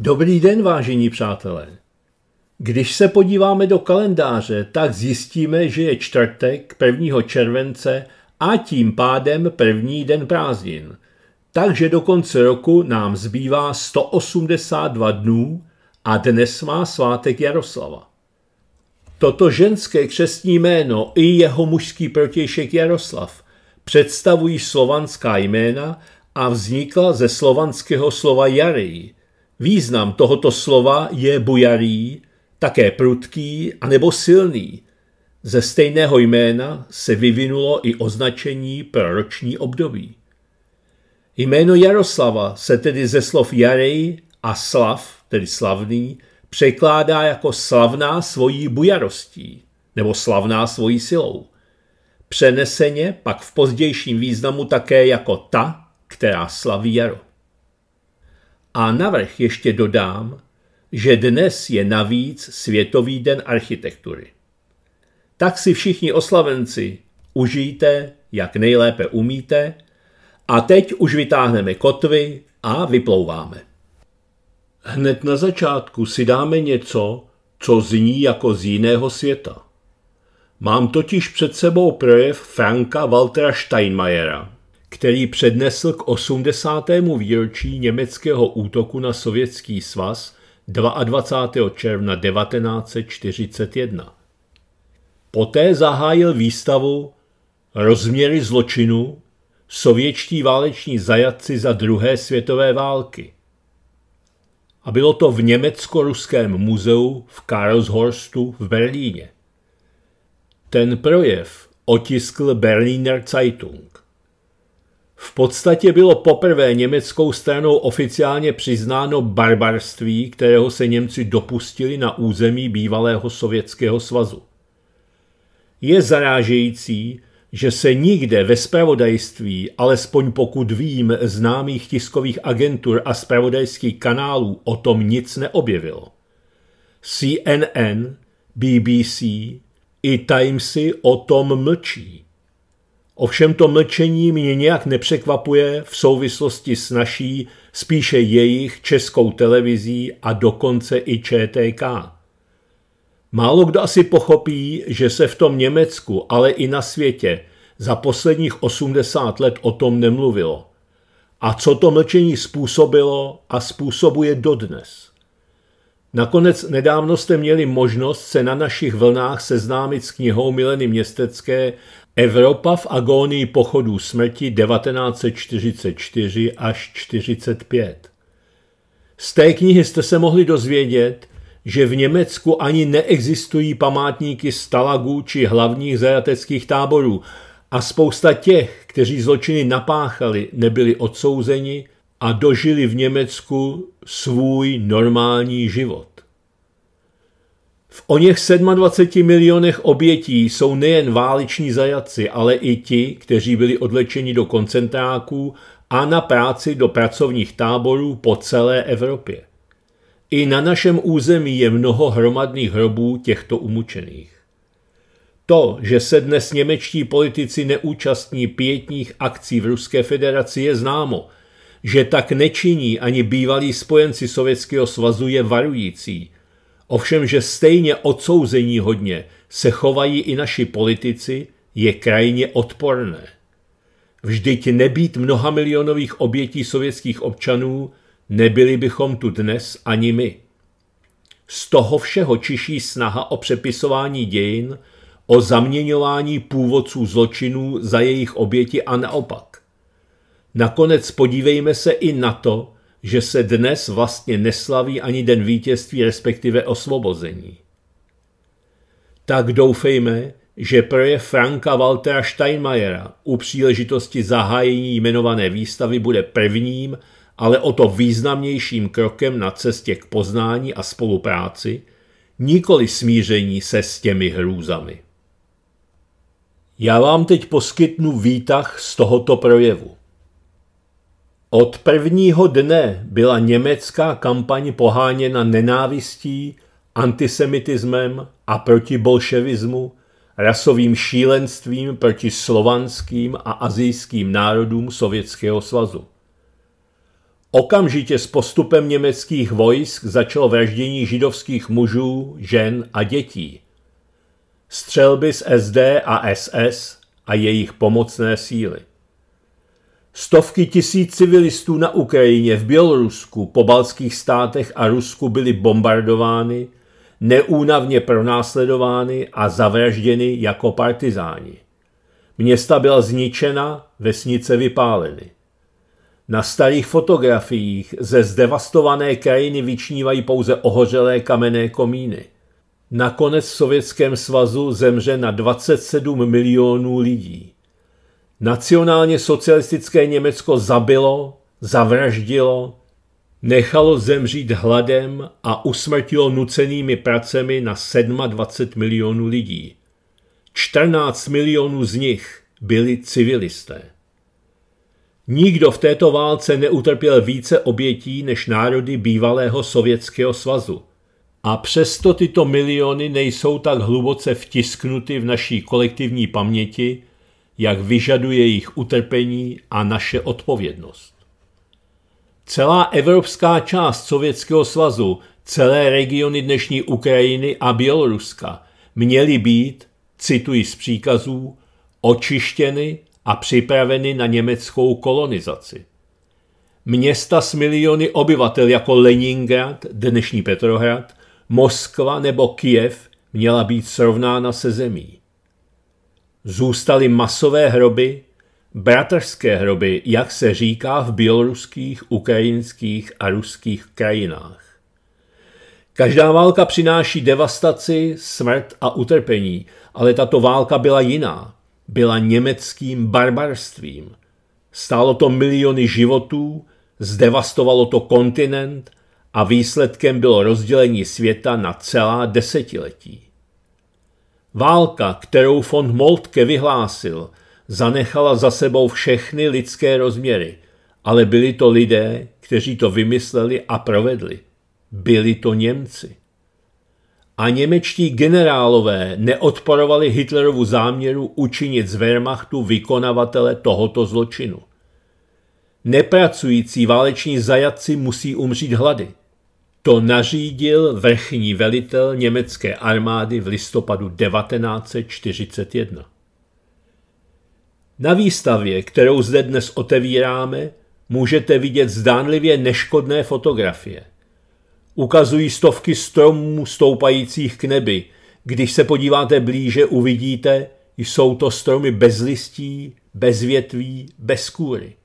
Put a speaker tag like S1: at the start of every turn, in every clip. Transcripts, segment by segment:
S1: Dobrý den, vážení přátelé. Když se podíváme do kalendáře, tak zjistíme, že je čtvrtek 1. července a tím pádem první den prázdnin. Takže do konce roku nám zbývá 182 dnů a dnes má svátek Jaroslava. Toto ženské křestní jméno i jeho mužský protějšek Jaroslav představují slovanská jména a vznikla ze slovanského slova jarej – Význam tohoto slova je bujarý, také prudký a nebo silný. Ze stejného jména se vyvinulo i označení pro roční období. Jméno Jaroslava se tedy ze slov Jarej a Slav, tedy slavný, překládá jako slavná svojí bujarostí nebo slavná svojí silou. Přeneseně pak v pozdějším významu také jako ta, která slaví jaro. A navrh ještě dodám, že dnes je navíc Světový den architektury. Tak si všichni oslavenci užijte, jak nejlépe umíte, a teď už vytáhneme kotvy a vyplouváme. Hned na začátku si dáme něco, co zní jako z jiného světa. Mám totiž před sebou projev Franka Waltera Steinmayera, který přednesl k 80. výročí německého útoku na Sovětský svaz 22. června 1941. Poté zahájil výstavu Rozměry zločinu sovětští váleční zajatci za druhé světové války. A bylo to v Německo-ruském muzeu v Karlshorstu v Berlíně. Ten projev otiskl Berliner Zeitung v podstatě bylo poprvé německou stranou oficiálně přiznáno barbarství, kterého se Němci dopustili na území bývalého Sovětského svazu. Je zarážející, že se nikde ve spravodajství, alespoň pokud vím, známých tiskových agentur a spravodajských kanálů o tom nic neobjevilo. CNN, BBC i Timesy o tom mlčí. Ovšem to mlčení mě nějak nepřekvapuje v souvislosti s naší, spíše jejich českou televizí a dokonce i ČTK. Málo kdo asi pochopí, že se v tom Německu, ale i na světě za posledních 80 let o tom nemluvilo. A co to mlčení způsobilo a způsobuje dodnes. Nakonec nedávno jste měli možnost se na našich vlnách seznámit s knihou Mileny Městecké Evropa v agónii pochodů smrti 1944 až 45. Z té knihy jste se mohli dozvědět, že v Německu ani neexistují památníky stalagů či hlavních zajateckých táborů a spousta těch, kteří zločiny napáchali, nebyli odsouzeni a dožili v Německu svůj normální život. V o něch 27 milionech obětí jsou nejen váleční zajatci, ale i ti, kteří byli odlečeni do koncentráků a na práci do pracovních táborů po celé Evropě. I na našem území je mnoho hromadných hrobů těchto umučených. To, že se dnes němečtí politici neúčastní pětních akcí v Ruské federaci, je známo. Že tak nečiní ani bývalí spojenci Sovětského svazu je varující – Ovšem, že stejně odsouzení hodně se chovají i naši politici, je krajně odporné. Vždyť nebýt mnoha milionových obětí sovětských občanů, nebyli bychom tu dnes ani my. Z toho všeho čiší snaha o přepisování dějin, o zaměňování původců zločinů za jejich oběti a naopak. Nakonec podívejme se i na to, že se dnes vlastně neslaví ani den vítězství, respektive osvobození. Tak doufejme, že projev Franka Waltera Steinmayera u příležitosti zahájení jmenované výstavy bude prvním, ale o to významnějším krokem na cestě k poznání a spolupráci, nikoli smíření se s těmi hrůzami. Já vám teď poskytnu výtah z tohoto projevu. Od prvního dne byla německá kampaň poháněna nenávistí, antisemitismem a proti bolševismu, rasovým šílenstvím proti slovanským a azijským národům Sovětského svazu. Okamžitě s postupem německých vojsk začalo vraždění židovských mužů, žen a dětí. Střelby z SD a SS a jejich pomocné síly. Stovky tisíc civilistů na Ukrajině, v Bělorusku, po balských státech a Rusku byly bombardovány, neúnavně pronásledovány a zavražděny jako partizáni. Města byla zničena, vesnice vypáleny. Na starých fotografiích ze zdevastované krajiny vyčnívají pouze ohořelé kamenné komíny. Nakonec v Sovětském svazu zemře na 27 milionů lidí. Nacionálně socialistické Německo zabilo, zavraždilo, nechalo zemřít hladem a usmrtilo nucenými pracemi na 27 milionů lidí. 14 milionů z nich byli civilisté. Nikdo v této válce neutrpěl více obětí než národy bývalého Sovětského svazu. A přesto tyto miliony nejsou tak hluboce vtisknuty v naší kolektivní paměti jak vyžaduje jejich utrpení a naše odpovědnost. Celá evropská část Sovětského svazu, celé regiony dnešní Ukrajiny a Běloruska měly být, cituji z příkazů, očištěny a připraveny na německou kolonizaci. Města s miliony obyvatel jako Leningrad, dnešní Petrohrad, Moskva nebo Kiev měla být srovnána se zemí zůstaly masové hroby, bratrské hroby, jak se říká v běloruských, ukrajinských a ruských krajinách. Každá válka přináší devastaci, smrt a utrpení, ale tato válka byla jiná. Byla německým barbarstvím. Stálo to miliony životů, zdevastovalo to kontinent a výsledkem bylo rozdělení světa na celá desetiletí. Válka, kterou von Moltke vyhlásil, zanechala za sebou všechny lidské rozměry, ale byli to lidé, kteří to vymysleli a provedli. Byli to Němci. A němečtí generálové neodporovali Hitlerovu záměru učinit z Wehrmachtu vykonavatele tohoto zločinu. Nepracující váleční zajatci musí umřít hlady. To nařídil vrchní velitel německé armády v listopadu 1941. Na výstavě, kterou zde dnes otevíráme, můžete vidět zdánlivě neškodné fotografie. Ukazují stovky stromů stoupajících k nebi. Když se podíváte blíže, uvidíte, jsou to stromy bez listí, bez větví, bez kůry.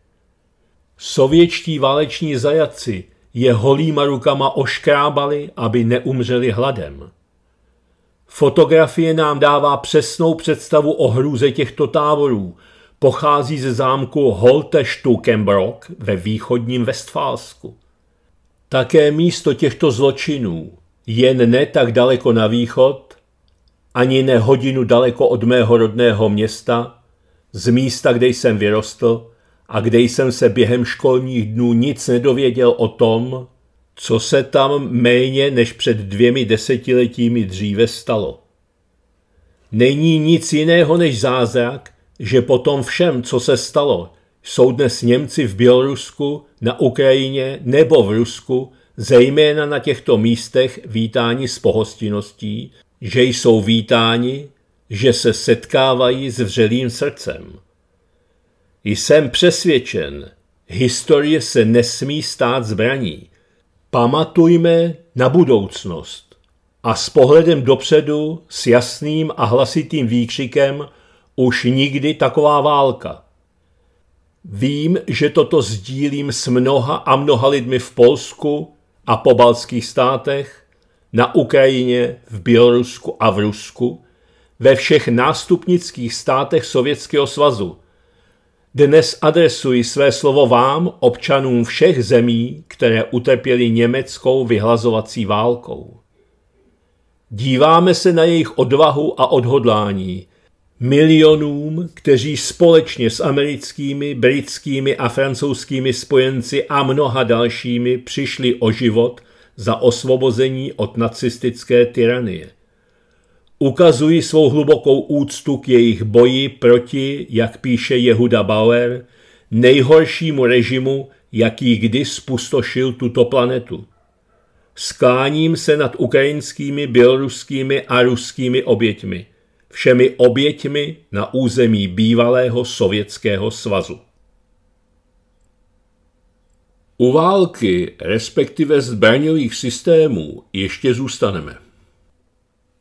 S1: Sovětští váleční zajaci je holýma rukama oškrábali, aby neumřeli hladem. Fotografie nám dává přesnou představu o hrůze těchto táborů. Pochází ze zámku Holte-Stukenbrock ve východním Westfálsku. Také místo těchto zločinů, jen ne tak daleko na východ, ani ne hodinu daleko od mého rodného města, z místa, kde jsem vyrostl, a kde jsem se během školních dnů nic nedověděl o tom, co se tam méně než před dvěmi desetiletími dříve stalo. Není nic jiného než zázrak, že po tom všem, co se stalo, jsou dnes Němci v Bělorusku, na Ukrajině nebo v Rusku, zejména na těchto místech vítáni s pohostiností, že jsou vítáni, že se setkávají s vřelým srdcem. Jsem přesvědčen, historie se nesmí stát zbraní. Pamatujme na budoucnost a s pohledem dopředu s jasným a hlasitým výkřikem už nikdy taková válka. Vím, že toto sdílím s mnoha a mnoha lidmi v Polsku a po balských státech, na Ukrajině, v Bělorusku a v Rusku, ve všech nástupnických státech Sovětského svazu – dnes adresuji své slovo vám, občanům všech zemí, které utrpěly německou vyhlazovací válkou. Díváme se na jejich odvahu a odhodlání, milionům, kteří společně s americkými, britskými a francouzskými spojenci a mnoha dalšími přišli o život za osvobození od nacistické tyranie – ukazují svou hlubokou úctu k jejich boji proti, jak píše Jehuda Bauer, nejhoršímu režimu, jaký kdy spustošil tuto planetu. Skláním se nad ukrajinskými, běloruskými a ruskými oběťmi, všemi oběťmi na území bývalého Sovětského svazu. U války, respektive zbraňových systémů, ještě zůstaneme.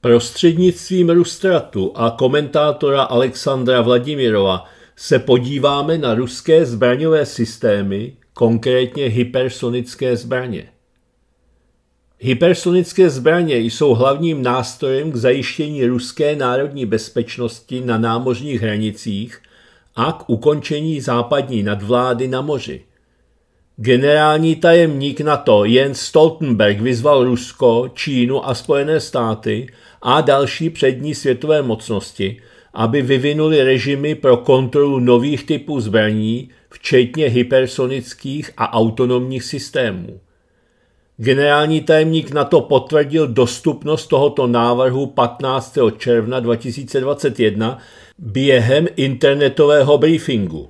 S1: Prostřednictvím Rustratu a komentátora Alexandra Vladimirova se podíváme na ruské zbraňové systémy, konkrétně hypersonické zbraně. Hypersonické zbraně jsou hlavním nástrojem k zajištění ruské národní bezpečnosti na námořních hranicích a k ukončení západní nadvlády na moři. Generální tajemník NATO Jens Stoltenberg vyzval Rusko, Čínu a Spojené státy a další přední světové mocnosti, aby vyvinuli režimy pro kontrolu nových typů zbraní, včetně hypersonických a autonomních systémů. Generální tajemník NATO potvrdil dostupnost tohoto návrhu 15. června 2021 během internetového briefingu.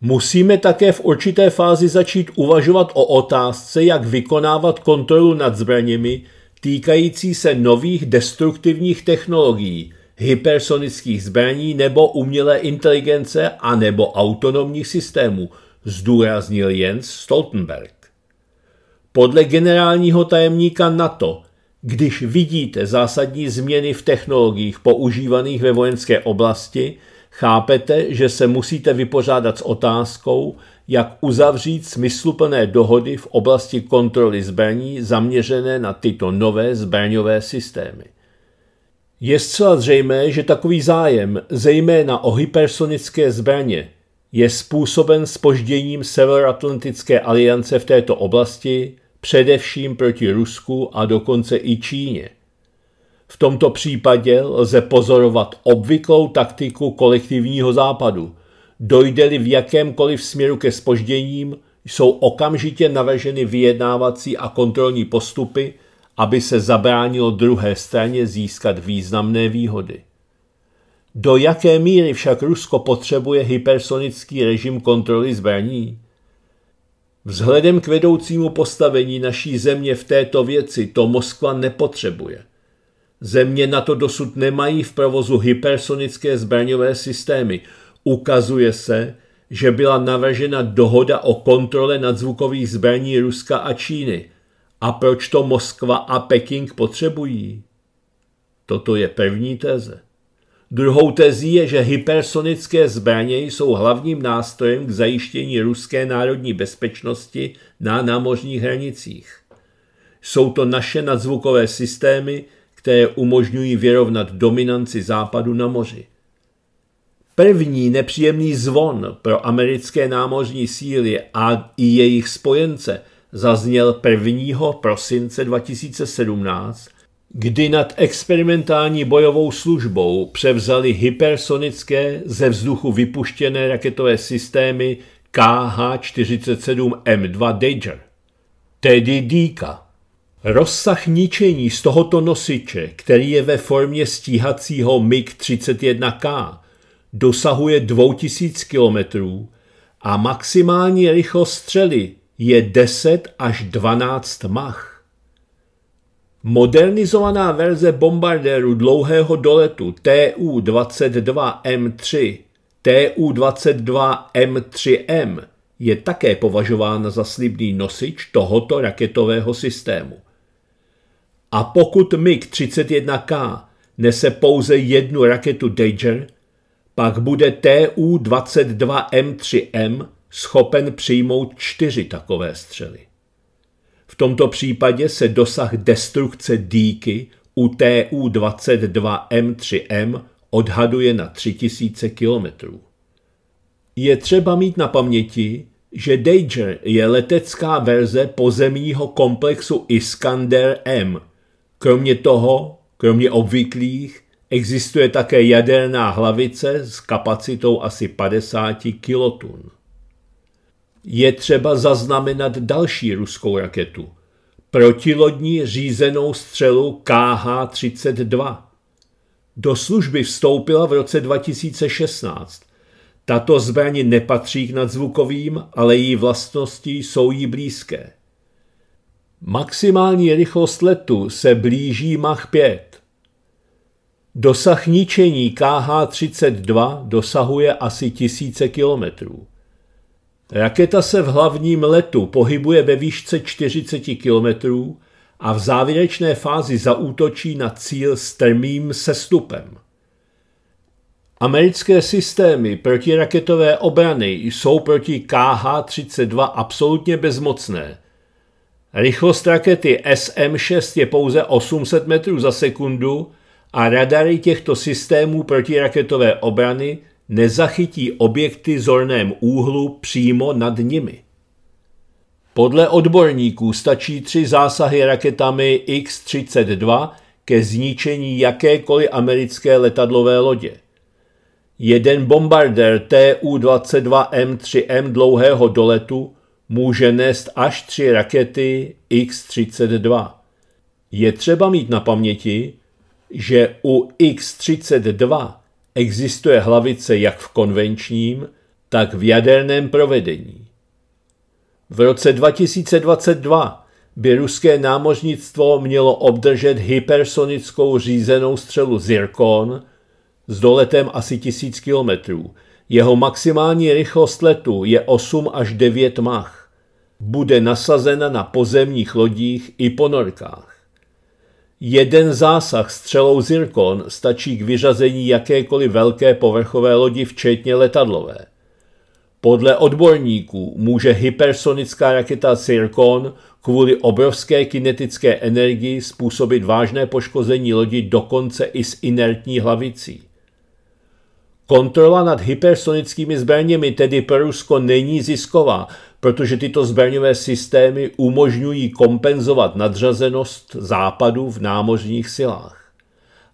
S1: Musíme také v určité fázi začít uvažovat o otázce, jak vykonávat kontrolu nad zbraněmi týkající se nových destruktivních technologií, hypersonických zbraní nebo umělé inteligence a nebo autonomních systémů, zdůraznil Jens Stoltenberg. Podle generálního tajemníka NATO, když vidíte zásadní změny v technologiích používaných ve vojenské oblasti, Chápete, že se musíte vypořádat s otázkou, jak uzavřít smysluplné dohody v oblasti kontroly zbraní zaměřené na tyto nové zbraňové systémy. Je zcela zřejmé, že takový zájem, zejména o hypersonické zbraně, je způsoben spožděním Severoatlantické aliance v této oblasti, především proti Rusku a dokonce i Číně – v tomto případě lze pozorovat obvyklou taktiku kolektivního západu. Dojde-li v jakémkoliv směru ke spožděním, jsou okamžitě navrženy vyjednávací a kontrolní postupy, aby se zabránilo druhé straně získat významné výhody. Do jaké míry však Rusko potřebuje hypersonický režim kontroly zbraní? Vzhledem k vedoucímu postavení naší země v této věci to Moskva nepotřebuje. Země na to dosud nemají v provozu hypersonické zbraňové systémy. Ukazuje se, že byla navržena dohoda o kontrole nadzvukových zbraní Ruska a Číny. A proč to Moskva a Peking potřebují? Toto je první teze. Druhou tezí je, že hypersonické zbraně jsou hlavním nástrojem k zajištění ruské národní bezpečnosti na námořních hranicích. Jsou to naše nadzvukové systémy, které umožňují vyrovnat dominanci západu na moři. První nepříjemný zvon pro americké námořní síly a i jejich spojence zazněl 1. prosince 2017, kdy nad experimentální bojovou službou převzali hypersonické ze vzduchu vypuštěné raketové systémy KH-47M2 Dager, tedy Díka. Rozsah ničení z tohoto nosiče, který je ve formě stíhacího MiG-31K, dosahuje 2000 km a maximální rychlost střely je 10 až 12 mach. Modernizovaná verze bombardéru dlouhého doletu TU-22M3 TU-22M3M je také považována za slibný nosič tohoto raketového systému. A pokud MiG-31K nese pouze jednu raketu Dager, pak bude TU-22M3M schopen přijmout čtyři takové střely. V tomto případě se dosah destrukce díky u TU-22M3M odhaduje na 3000 km. Je třeba mít na paměti, že Dager je letecká verze pozemního komplexu Iskander M, Kromě toho, kromě obvyklých, existuje také jaderná hlavice s kapacitou asi 50 kilotun. Je třeba zaznamenat další ruskou raketu, protilodní řízenou střelu KH-32. Do služby vstoupila v roce 2016. Tato zbraň nepatří k nadzvukovým, ale její vlastnosti jsou jí blízké. Maximální rychlost letu se blíží Mach 5. Dosah ničení KH-32 dosahuje asi tisíce kilometrů. Raketa se v hlavním letu pohybuje ve výšce 40 kilometrů a v závěrečné fázi zaútočí na cíl s trmým sestupem. Americké systémy protiraketové obrany jsou proti KH-32 absolutně bezmocné – Rychlost rakety SM-6 je pouze 800 metrů za sekundu a radary těchto systémů protiraketové obrany nezachytí objekty zorném úhlu přímo nad nimi. Podle odborníků stačí tři zásahy raketami X-32 ke zničení jakékoliv americké letadlové lodě. Jeden bombardér Tu-22M3M dlouhého doletu může nést až tři rakety X-32. Je třeba mít na paměti, že u X-32 existuje hlavice jak v konvenčním, tak v jaderném provedení. V roce 2022 by ruské námořnictvo mělo obdržet hypersonickou řízenou střelu Zirkon s doletem asi 1000 kilometrů. Jeho maximální rychlost letu je 8 až 9 mach bude nasazena na pozemních lodích i ponorkách. Jeden zásah střelou Zirkon stačí k vyřazení jakékoliv velké povrchové lodi, včetně letadlové. Podle odborníků může hypersonická raketa Zirkon kvůli obrovské kinetické energii způsobit vážné poškození lodi dokonce i s inertní hlavicí. Kontrola nad hypersonickými zbraněmi tedy pro Rusko není zisková, protože tyto zbraňové systémy umožňují kompenzovat nadřazenost západu v námořních silách.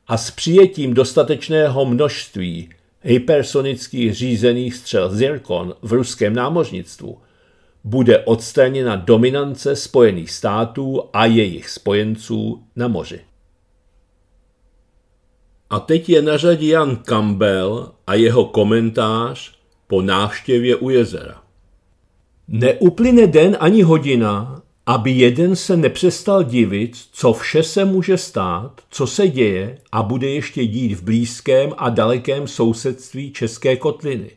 S1: A s přijetím dostatečného množství hypersonických řízených střel Zirkon v ruském námořnictvu bude odstraněna dominance Spojených států a jejich spojenců na moři. A teď je na řadě Jan Campbell a jeho komentář po návštěvě u jezera. Neuplyne den ani hodina, aby jeden se nepřestal divit, co vše se může stát, co se děje a bude ještě dít v blízkém a dalekém sousedství České kotliny.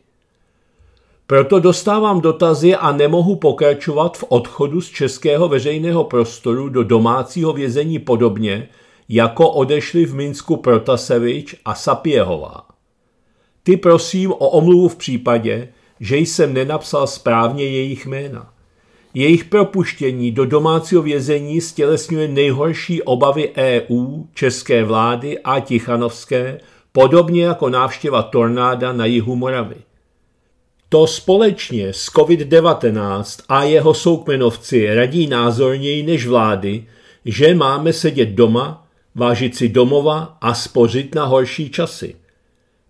S1: Proto dostávám dotazy a nemohu pokračovat v odchodu z českého veřejného prostoru do domácího vězení podobně, jako odešli v Minsku Protasevič a Sapiehová. Ty prosím o omluvu v případě, že jsem nenapsal správně jejich jména. Jejich propuštění do domácího vězení stělesňuje nejhorší obavy EU, české vlády a Tichanovské, podobně jako návštěva tornáda na jihu Moravy. To společně s COVID-19 a jeho soukmenovci radí názorněji než vlády, že máme sedět doma, vážit si domova a spořit na horší časy.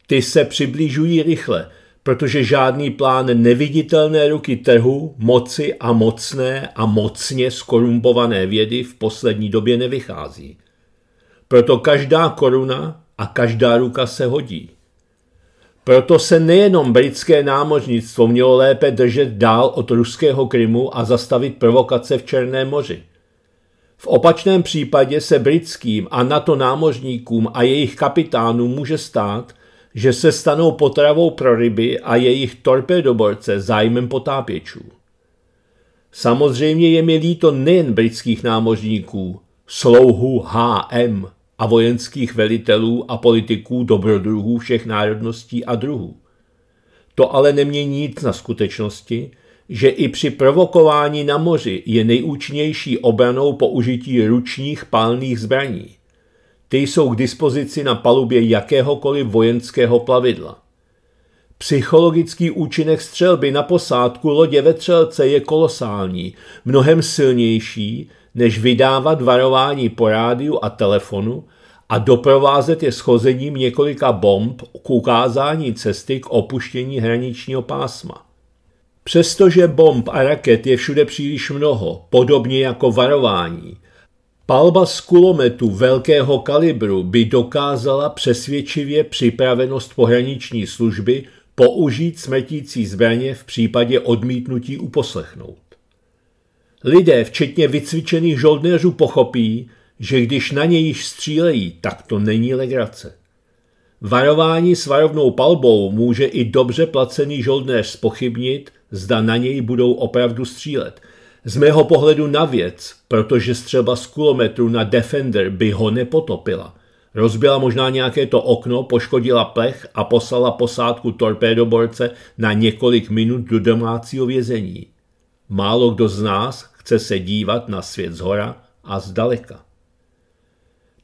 S1: Ty se přiblížují rychle – protože žádný plán neviditelné ruky trhu, moci a mocné a mocně skorumpované vědy v poslední době nevychází. Proto každá koruna a každá ruka se hodí. Proto se nejenom britské námořnictvo mělo lépe držet dál od ruského Krymu a zastavit provokace v Černém moři. V opačném případě se britským a NATO námořníkům a jejich kapitánům může stát, že se stanou potravou pro ryby a jejich torpedoborce zájmem potápěčů. Samozřejmě je mi líto nejen britských námořníků, slouhů HM a vojenských velitelů a politiků dobrodruhů všech národností a druhů. To ale nemění nic na skutečnosti, že i při provokování na moři je nejúčinnější obranou použití ručních palných zbraní. Ty jsou k dispozici na palubě jakéhokoliv vojenského plavidla. Psychologický účinek střelby na posádku lodě vetřelce je kolosální, mnohem silnější, než vydávat varování po rádiu a telefonu a doprovázet je schozením několika bomb k ukázání cesty k opuštění hraničního pásma. Přestože bomb a raket je všude příliš mnoho, podobně jako varování, Palba z kulometu velkého kalibru by dokázala přesvědčivě připravenost pohraniční služby použít smetící zbraně v případě odmítnutí uposlechnout. Lidé, včetně vycvičených žoldnéřů, pochopí, že když na něj již střílejí, tak to není legrace. Varování s varovnou palbou může i dobře placený žoldnéř spochybnit, zda na něj budou opravdu střílet – z mého pohledu na věc, protože střelba z kilometru na Defender by ho nepotopila. Rozbila možná nějaké to okno, poškodila plech a poslala posádku torpédoborce na několik minut do domácího vězení. Málo kdo z nás chce se dívat na svět zhora a zdaleka.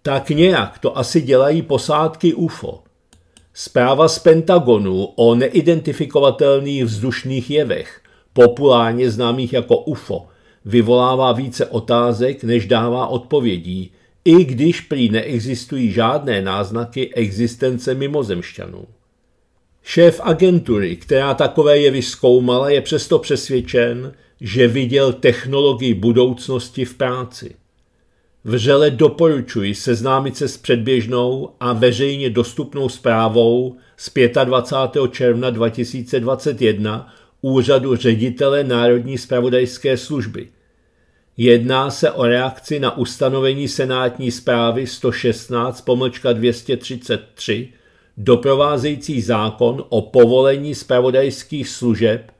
S1: Tak nějak to asi dělají posádky UFO. Zpráva z Pentagonu o neidentifikovatelných vzdušných jevech, populárně známých jako UFO, vyvolává více otázek, než dává odpovědí, i když prý neexistují žádné náznaky existence mimozemšťanů. Šéf agentury, která takové jevy zkoumala, je přesto přesvědčen, že viděl technologii budoucnosti v práci. Vřele doporučuji seznámit se s předběžnou a veřejně dostupnou zprávou z 25. června 2021 úřadu ředitele Národní spravodajské služby. Jedná se o reakci na ustanovení senátní zprávy 116 pomlčka 233, doprovázející zákon o povolení spravodajských služeb,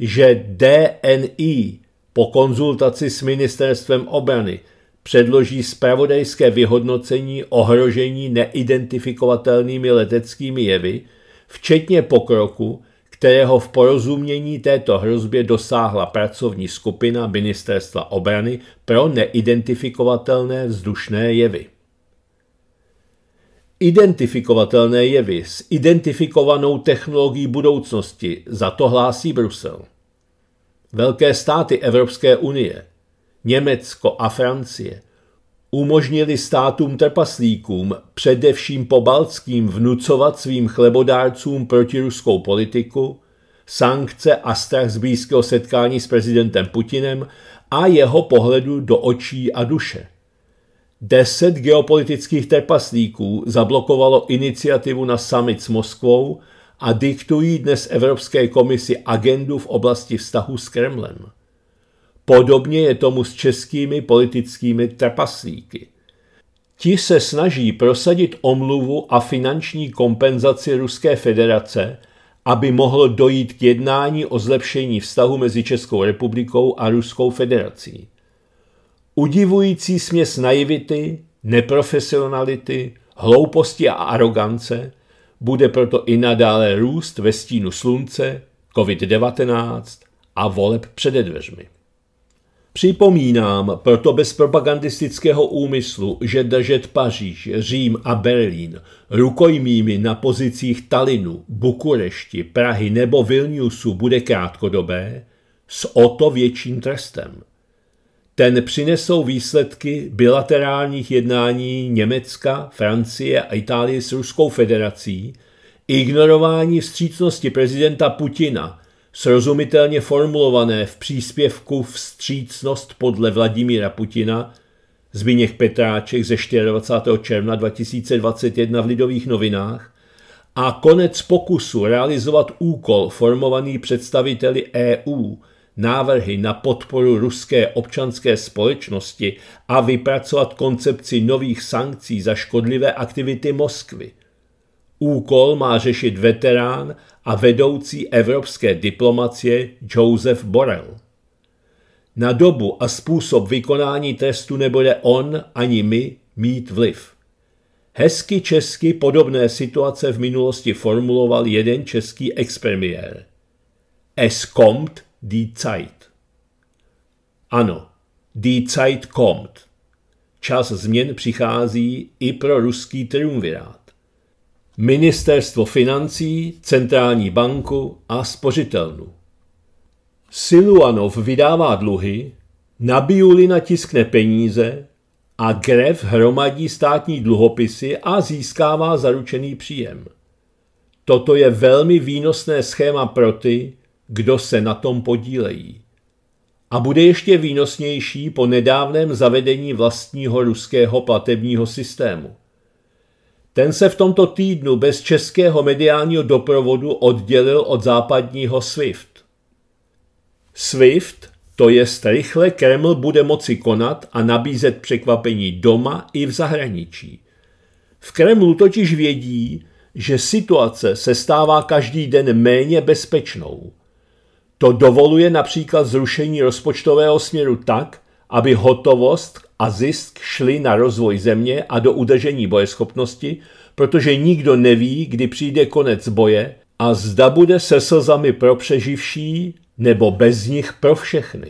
S1: že DNI po konzultaci s ministerstvem obrany předloží spravodajské vyhodnocení ohrožení neidentifikovatelnými leteckými jevy, včetně pokroku, kterého v porozumění této hrozbě dosáhla pracovní skupina Ministerstva obrany pro neidentifikovatelné vzdušné jevy. Identifikovatelné jevy s identifikovanou technologií budoucnosti, za to hlásí Brusel. Velké státy Evropské unie, Německo a Francie, umožnili státům trpaslíkům, především pobaltským, vnucovat svým chlebodárcům protiruskou politiku, sankce a strach z blízkého setkání s prezidentem Putinem a jeho pohledu do očí a duše. Deset geopolitických trpaslíků zablokovalo iniciativu na summit s Moskvou a diktují dnes Evropské komisi agendu v oblasti vztahu s Kremlem. Podobně je tomu s českými politickými trpaslíky. Ti se snaží prosadit omluvu a finanční kompenzaci Ruské federace, aby mohlo dojít k jednání o zlepšení vztahu mezi Českou republikou a Ruskou federací. Udivující směs naivity, neprofesionality, hlouposti a arogance bude proto i nadále růst ve stínu slunce, COVID-19 a voleb přede dveřmi. Připomínám proto bez propagandistického úmyslu, že držet Paříž, Řím a Berlín rukojmími na pozicích Talinu, Bukurešti, Prahy nebo Vilniusu bude krátkodobé, s o to větším trestem. Ten přinesou výsledky bilaterálních jednání Německa, Francie a Itálie s Ruskou federací, ignorování vstřícnosti prezidenta Putina – srozumitelně formulované v příspěvku Vstřícnost podle Vladimíra Putina, Zbigněk Petráček ze 24. června 2021 v Lidových novinách, a konec pokusu realizovat úkol formovaný představiteli EU, návrhy na podporu ruské občanské společnosti a vypracovat koncepci nových sankcí za škodlivé aktivity Moskvy – Úkol má řešit veterán a vedoucí evropské diplomacie Joseph Borrell. Na dobu a způsob vykonání trestu nebude on ani my mít vliv. Hezky česky podobné situace v minulosti formuloval jeden český expremiér. Es kommt die Zeit. Ano, die Zeit kommt. Čas změn přichází i pro ruský triumvirát ministerstvo financí, centrální banku a spořitelnu. Siluanov vydává dluhy, Nabiulina tiskne peníze a Grev hromadí státní dluhopisy a získává zaručený příjem. Toto je velmi výnosné schéma pro ty, kdo se na tom podílejí. A bude ještě výnosnější po nedávném zavedení vlastního ruského platebního systému. Ten se v tomto týdnu bez českého mediálního doprovodu oddělil od západního SWIFT. SWIFT, to jest rychle Kreml bude moci konat a nabízet překvapení doma i v zahraničí. V Kremlu totiž vědí, že situace se stává každý den méně bezpečnou. To dovoluje například zrušení rozpočtového směru tak, aby hotovost a zisk šly na rozvoj země a do udržení bojeschopnosti, protože nikdo neví, kdy přijde konec boje a zda bude se slzami pro přeživší nebo bez nich pro všechny.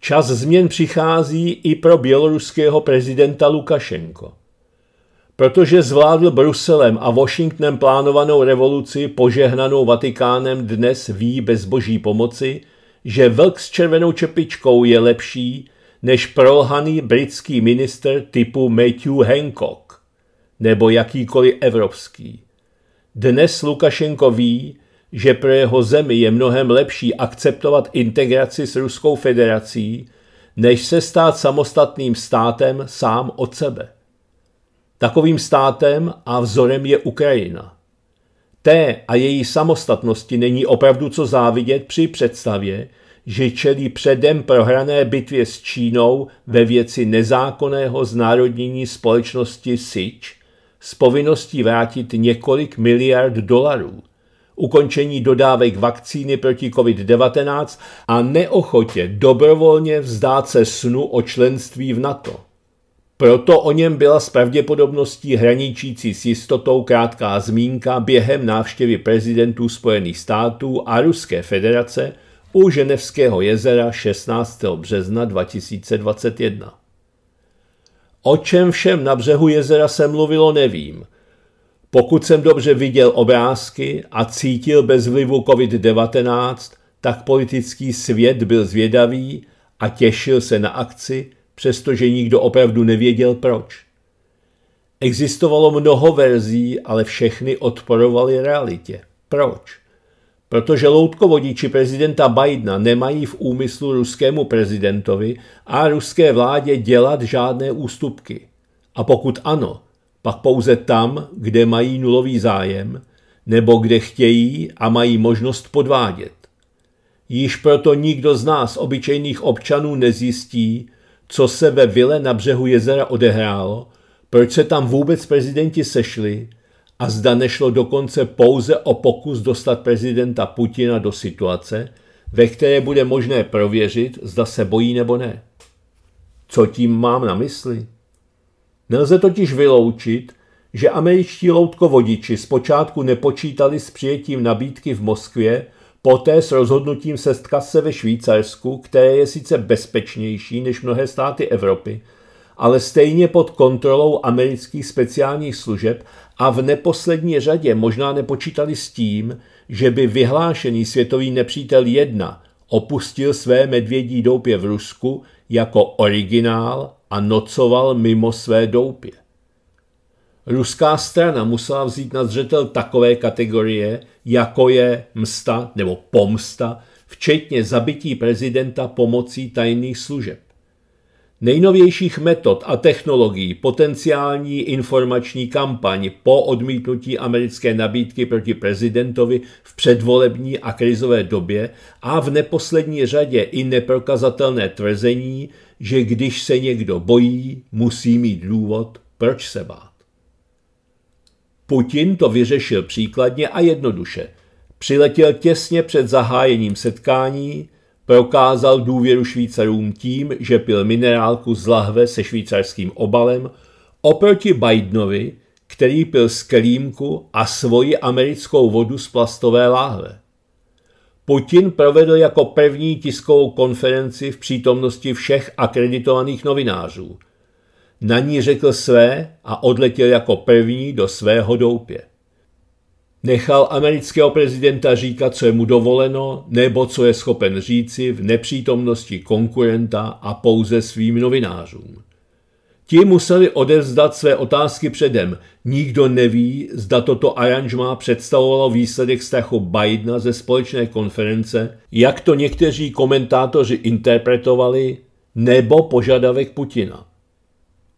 S1: Čas změn přichází i pro běloruského prezidenta Lukašenko. Protože zvládl Bruselem a Washingtonem plánovanou revoluci požehnanou Vatikánem dnes ví bez boží pomoci, že vlk s červenou čepičkou je lepší než prolhaný britský minister typu Matthew Hancock nebo jakýkoliv evropský. Dnes Lukašenko ví, že pro jeho zemi je mnohem lepší akceptovat integraci s Ruskou federací, než se stát samostatným státem sám od sebe. Takovým státem a vzorem je Ukrajina. Té a její samostatnosti není opravdu co závidět při představě, že čelí předem prohrané bitvě s Čínou ve věci nezákonného znárodnění společnosti SIČ s povinností vrátit několik miliard dolarů, ukončení dodávek vakcíny proti COVID-19 a neochotě dobrovolně vzdát se snu o členství v NATO. Proto o něm byla s pravděpodobností hraničící s jistotou krátká zmínka během návštěvy prezidentů Spojených států a Ruské federace – u Ženevského jezera 16. března 2021. O čem všem na břehu jezera se mluvilo, nevím. Pokud jsem dobře viděl obrázky a cítil bez vlivu COVID-19, tak politický svět byl zvědavý a těšil se na akci, přestože nikdo opravdu nevěděl proč. Existovalo mnoho verzí, ale všechny odporovaly realitě. Proč? protože loutkovodiči prezidenta Bidena nemají v úmyslu ruskému prezidentovi a ruské vládě dělat žádné ústupky. A pokud ano, pak pouze tam, kde mají nulový zájem, nebo kde chtějí a mají možnost podvádět. Již proto nikdo z nás, obyčejných občanů, nezjistí, co se ve vile na břehu jezera odehrálo, proč se tam vůbec prezidenti sešli, a zda nešlo dokonce pouze o pokus dostat prezidenta Putina do situace, ve které bude možné prověřit, zda se bojí nebo ne. Co tím mám na mysli? Nelze totiž vyloučit, že američtí loutkovodiči zpočátku nepočítali s přijetím nabídky v Moskvě, poté s rozhodnutím sestka se ve Švýcarsku, které je sice bezpečnější než mnohé státy Evropy, ale stejně pod kontrolou amerických speciálních služeb a v neposlední řadě možná nepočítali s tím, že by vyhlášený světový nepřítel 1 opustil své medvědí doupě v Rusku jako originál a nocoval mimo své doupě. Ruská strana musela vzít na zřetel takové kategorie, jako je msta nebo pomsta, včetně zabití prezidenta pomocí tajných služeb nejnovějších metod a technologií potenciální informační kampaň po odmítnutí americké nabídky proti prezidentovi v předvolební a krizové době a v neposlední řadě i neprokazatelné tvrzení, že když se někdo bojí, musí mít důvod, proč se bát. Putin to vyřešil příkladně a jednoduše. Přiletěl těsně před zahájením setkání, Prokázal důvěru Švýcarům tím, že pil minerálku z lahve se švýcarským obalem oproti Bidenovi, který pil sklímku a svoji americkou vodu z plastové láhve. Putin provedl jako první tiskovou konferenci v přítomnosti všech akreditovaných novinářů. Na ní řekl své a odletěl jako první do svého doupě nechal amerického prezidenta říkat, co je mu dovoleno nebo co je schopen říci v nepřítomnosti konkurenta a pouze svým novinářům. Ti museli odevzdat své otázky předem. Nikdo neví, zda toto aranžma představovalo výsledek strachu Bidena ze společné konference, jak to někteří komentátoři interpretovali, nebo požadavek Putina.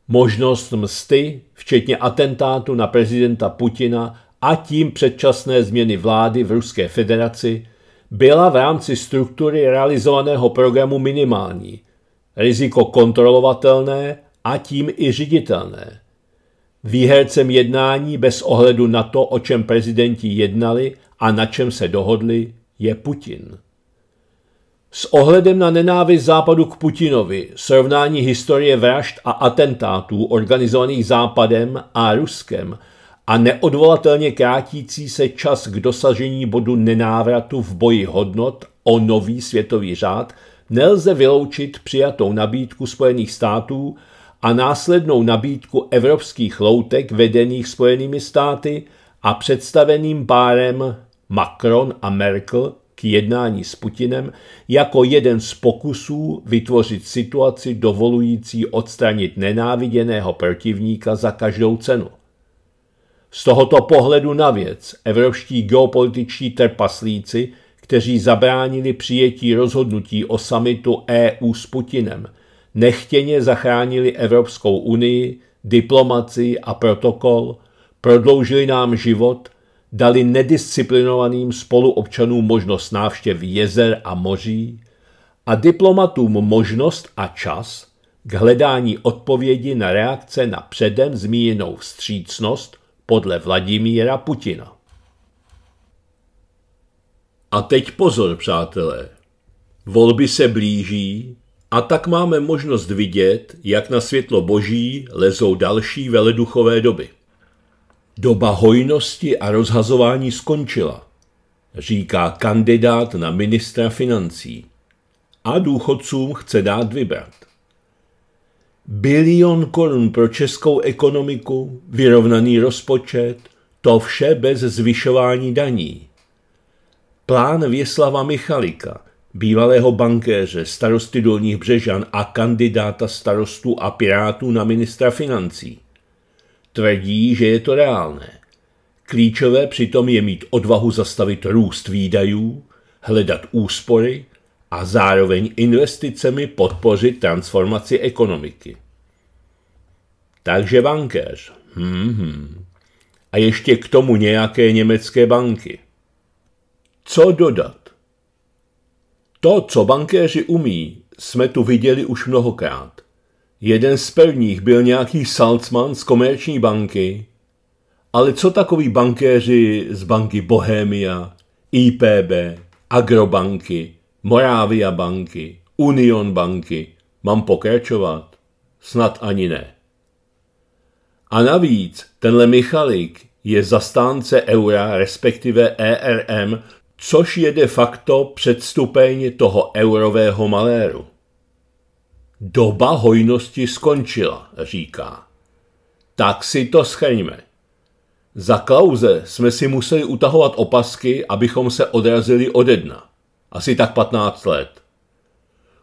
S1: Možnost msty, včetně atentátu na prezidenta Putina, a tím předčasné změny vlády v Ruské federaci byla v rámci struktury realizovaného programu minimální, riziko kontrolovatelné a tím i řiditelné. Výhercem jednání bez ohledu na to, o čem prezidenti jednali a na čem se dohodli, je Putin. S ohledem na nenávist západu k Putinovi, srovnání historie vražd a atentátů organizovaných západem a Ruskem – a neodvolatelně krátící se čas k dosažení bodu nenávratu v boji hodnot o nový světový řád nelze vyloučit přijatou nabídku Spojených států a následnou nabídku evropských loutek vedených Spojenými státy a představeným párem Macron a Merkel k jednání s Putinem jako jeden z pokusů vytvořit situaci dovolující odstranit nenáviděného protivníka za každou cenu. Z tohoto pohledu na věc evropští geopolitičtí trpaslíci, kteří zabránili přijetí rozhodnutí o samitu EU s Putinem, nechtěně zachránili Evropskou unii, diplomacii a protokol, prodloužili nám život, dali nedisciplinovaným spoluobčanům možnost návštěv jezer a moří a diplomatům možnost a čas k hledání odpovědi na reakce na předem zmíněnou vstřícnost – podle Vladimíra Putina. A teď pozor, přátelé. Volby se blíží a tak máme možnost vidět, jak na světlo boží lezou další veleduchové doby. Doba hojnosti a rozhazování skončila, říká kandidát na ministra financí. A důchodcům chce dát vybrat. Bilion korun pro českou ekonomiku, vyrovnaný rozpočet, to vše bez zvyšování daní. Plán Věslava Michalika, bývalého bankéře, starosty Dolních Břežan a kandidáta starostů a pirátů na ministra financí. Tvrdí, že je to reálné. Klíčové přitom je mít odvahu zastavit růst výdajů, hledat úspory a zároveň investicemi podpořit transformaci ekonomiky. Takže bankéř. Hmm. A ještě k tomu nějaké německé banky. Co dodat? To, co bankéři umí, jsme tu viděli už mnohokrát. Jeden z prvních byl nějaký Salzman z komerční banky, ale co takový bankéři z banky Bohemia, IPB, Agrobanky, Moravia banky, Union banky, mám pokračovat? Snad ani ne. A navíc tenhle Michalik je zastánce eura, respektive ERM, což je de facto předstupeň toho eurového maléru. Doba hojnosti skončila, říká. Tak si to schrňme. Za klauze jsme si museli utahovat opasky, abychom se odrazili ode dna asi tak 15 let.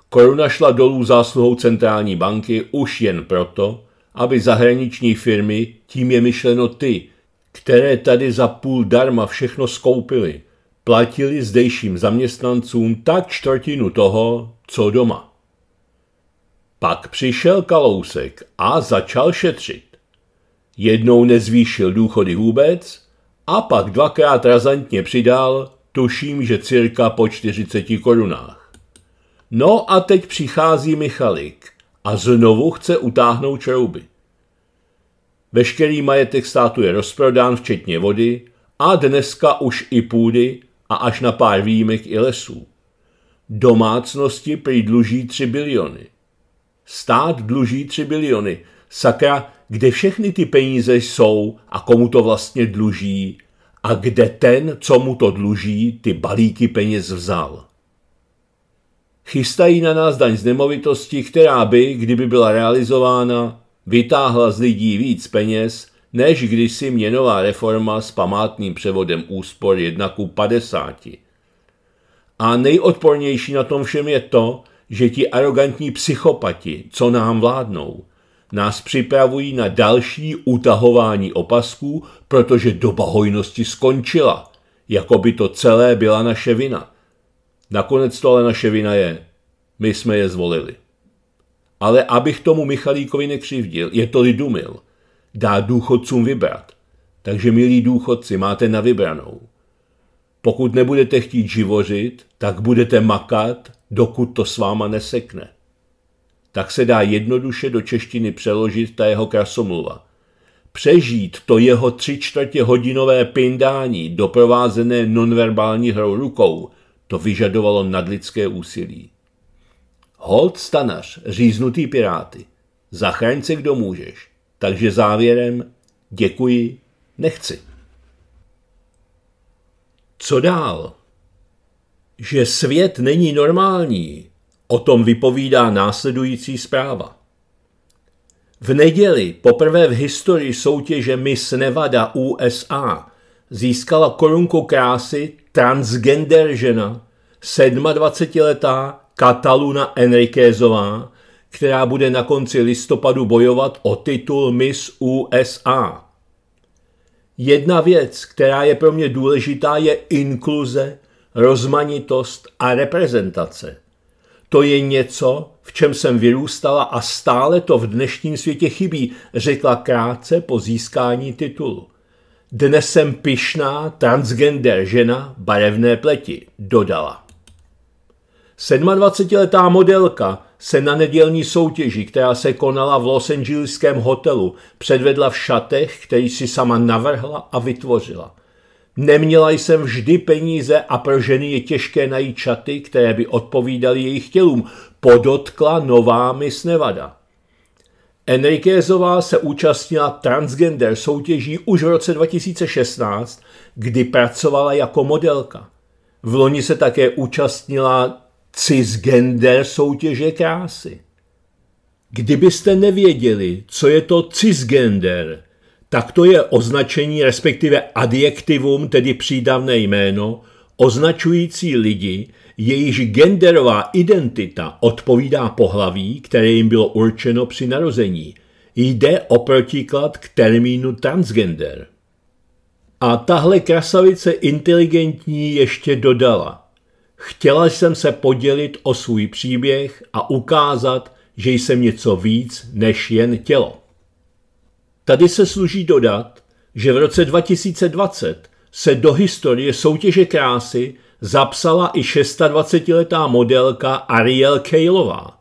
S1: Koruna šla dolů zásluhou centrální banky už jen proto, aby zahraniční firmy, tím je myšleno ty, které tady za půl darma všechno skoupily, platili zdejším zaměstnancům tak čtvrtinu toho, co doma. Pak přišel Kalousek a začal šetřit. Jednou nezvýšil důchody vůbec a pak dvakrát razantně přidal Tuším, že cirka po 40 korunách. No a teď přichází Michalik a znovu chce utáhnout črouby. Veškerý majetek státu je rozprodán, včetně vody, a dneska už i půdy a až na pár výjimek i lesů. Domácnosti prý dluží 3 biliony. Stát dluží 3 biliony. Sakra, kde všechny ty peníze jsou a komu to vlastně dluží, a kde ten, co mu to dluží, ty balíky peněz vzal. Chystají na nás daň z nemovitosti, která by, kdyby byla realizována, vytáhla z lidí víc peněz, než když si měnová reforma s památným převodem úspor 1 ku 50. A nejodpornější na tom všem je to, že ti arrogantní psychopati, co nám vládnou, nás připravují na další utahování opasků, protože doba hojnosti skončila. Jako by to celé byla naše vina. Nakonec to ale naše vina je. My jsme je zvolili. Ale abych tomu Michalíkovi nekřivdil, je to lidumil. Dá důchodcům vybrat. Takže milí důchodci, máte na vybranou. Pokud nebudete chtít živořit, tak budete makat, dokud to s váma nesekne tak se dá jednoduše do češtiny přeložit ta jeho krasomluva. Přežít to jeho tři čtvrtě hodinové pindání, doprovázené nonverbální hrou rukou, to vyžadovalo nadlidské úsilí. Hold, stanař, říznutý piráty, zachraň se, kdo můžeš. Takže závěrem děkuji, nechci. Co dál? Že svět není normální, O tom vypovídá následující zpráva. V neděli poprvé v historii soutěže Miss Nevada USA získala korunku krásy transgender žena, 27-letá Kataluna Enriquezová, která bude na konci listopadu bojovat o titul Miss USA. Jedna věc, která je pro mě důležitá, je inkluze, rozmanitost a reprezentace. To je něco, v čem jsem vyrůstala a stále to v dnešním světě chybí, řekla krátce po získání titulu. Dnes jsem pyšná transgender žena barevné pleti, dodala. 27-letá modelka se na nedělní soutěži, která se konala v Los Angeleském hotelu, předvedla v šatech, který si sama navrhla a vytvořila – Neměla jsem vždy peníze a pro ženy je těžké najít čaty, které by odpovídaly jejich tělům, podotkla nová Miss Nevada. Enriquezová se účastnila transgender soutěží už v roce 2016, kdy pracovala jako modelka. V loni se také účastnila cisgender soutěže krásy. Kdybyste nevěděli, co je to cisgender – tak to je označení, respektive adjektivum, tedy přídavné jméno, označující lidi, jejichž genderová identita odpovídá pohlaví, které jim bylo určeno při narození. Jde o protiklad k termínu transgender. A tahle krasavice inteligentní ještě dodala. Chtěla jsem se podělit o svůj příběh a ukázat, že jsem něco víc než jen tělo. Tady se služí dodat, že v roce 2020 se do historie soutěže krásy zapsala i 26-letá modelka Ariel Kejlová.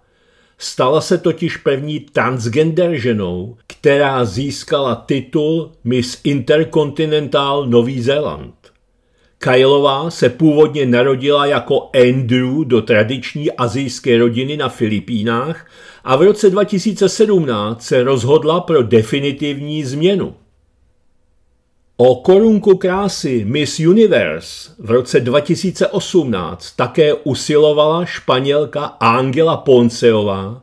S1: Stala se totiž první transgender ženou, která získala titul Miss Intercontinental Nový Zéland. Kajlová se původně narodila jako Andrew do tradiční azijské rodiny na Filipínách a v roce 2017 se rozhodla pro definitivní změnu. O korunku krásy Miss Universe v roce 2018 také usilovala španělka Angela Ponceová,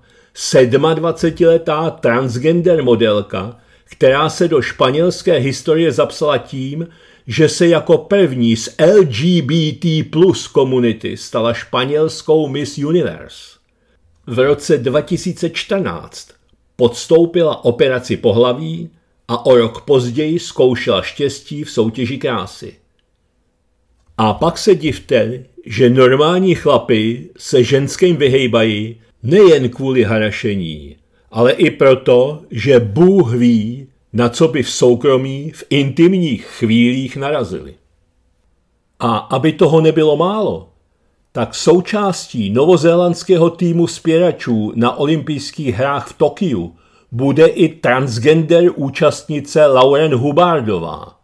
S1: 27-letá transgender modelka, která se do španělské historie zapsala tím, že se jako první z LGBT plus komunity stala španělskou Miss Universe v roce 2014 podstoupila operaci pohlaví a o rok později zkoušela štěstí v soutěži krásy. A pak se divte, že normální chlapy se ženským vyhejbají nejen kvůli harašení, ale i proto, že Bůh ví, na co by v soukromí v intimních chvílích narazili. A aby toho nebylo málo, tak součástí novozélandského týmu spěračů na olympijských hrách v Tokiu bude i transgender účastnice Lauren Hubardová.